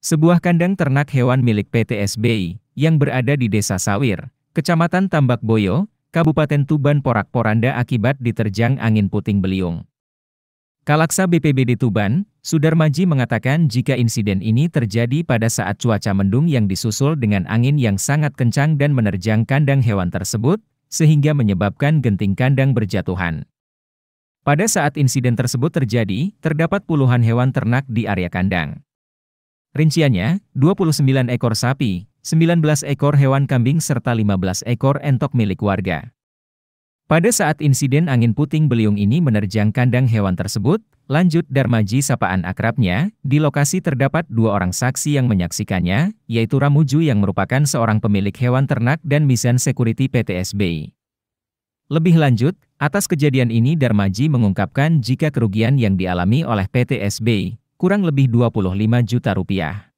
Sebuah kandang ternak hewan milik PT SBI, yang berada di Desa Sawir, Kecamatan Tambak Boyo, Kabupaten Tuban porak-poranda akibat diterjang angin puting beliung. Kalaksa BPBD Tuban, Sudarmaji mengatakan jika insiden ini terjadi pada saat cuaca mendung yang disusul dengan angin yang sangat kencang dan menerjang kandang hewan tersebut, sehingga menyebabkan genting kandang berjatuhan. Pada saat insiden tersebut terjadi, terdapat puluhan hewan ternak di area kandang. Rinciannya, 29 ekor sapi, 19 ekor hewan kambing serta 15 ekor entok milik warga. Pada saat insiden angin puting beliung ini menerjang kandang hewan tersebut, lanjut Darmaji sapaan akrabnya, di lokasi terdapat dua orang saksi yang menyaksikannya, yaitu Ramuju yang merupakan seorang pemilik hewan ternak dan Misan Security PTSB. Lebih lanjut, atas kejadian ini Darmaji mengungkapkan jika kerugian yang dialami oleh PTSB kurang lebih 25 juta rupiah.